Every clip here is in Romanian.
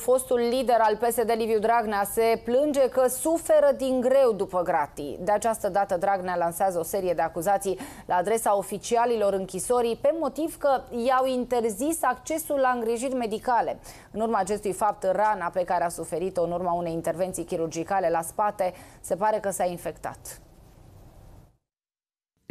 Fostul lider al PSD, Liviu Dragnea, se plânge că suferă din greu după gratii. De această dată, Dragnea lansează o serie de acuzații la adresa oficialilor închisorii pe motiv că i-au interzis accesul la îngrijiri medicale. În urma acestui fapt, rana pe care a suferit-o în urma unei intervenții chirurgicale la spate se pare că s-a infectat.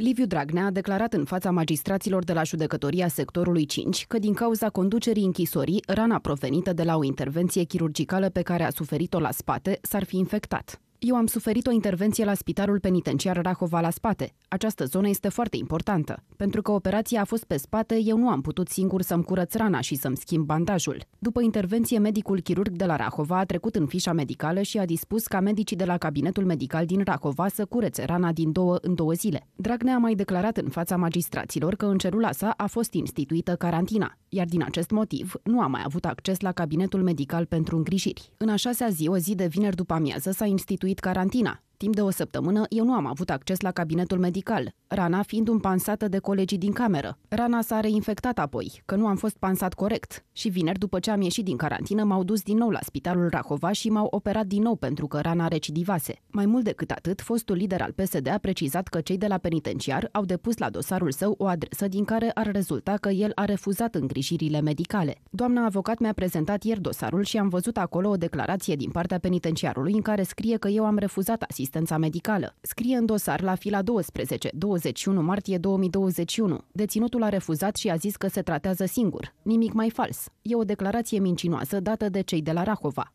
Liviu Dragnea a declarat în fața magistraților de la judecătoria sectorului 5 că din cauza conducerii închisorii, rana provenită de la o intervenție chirurgicală pe care a suferit-o la spate s-ar fi infectat. Eu am suferit o intervenție la Spitalul Penitenciar Rahova la spate. Această zonă este foarte importantă. Pentru că operația a fost pe spate, eu nu am putut singur să-mi curăț rana și să-mi schimb bandajul. După intervenție, medicul chirurg de la Rahova a trecut în fișa medicală și a dispus ca medicii de la cabinetul medical din Rahova să curețe rana din două în două zile. Dragnea a mai declarat în fața magistraților că în celula sa a fost instituită carantina iar din acest motiv nu a mai avut acces la cabinetul medical pentru îngrijiri. În a șasea zi, o zi de vineri după amiază, s-a instituit carantina, Timp de o săptămână, eu nu am avut acces la cabinetul medical, rana fiind pansată de colegii din cameră. Rana s-a reinfectat apoi, că nu am fost pansat corect. Și vineri, după ce am ieșit din carantină, m-au dus din nou la spitalul Rahova și m-au operat din nou pentru că rana recidivase. Mai mult decât atât, fostul lider al PSD a precizat că cei de la penitenciar au depus la dosarul său o adresă din care ar rezulta că el a refuzat îngrijirile medicale. Doamna avocat mi-a prezentat ieri dosarul și am văzut acolo o declarație din partea penitenciarului în care scrie că eu am refuzat asistența asistența medicală. Scrie în dosar la fila 12, 21 martie 2021. Deținutul a refuzat și a zis că se tratează singur. Nimic mai fals. E o declarație mincinoasă dată de cei de la Rahova.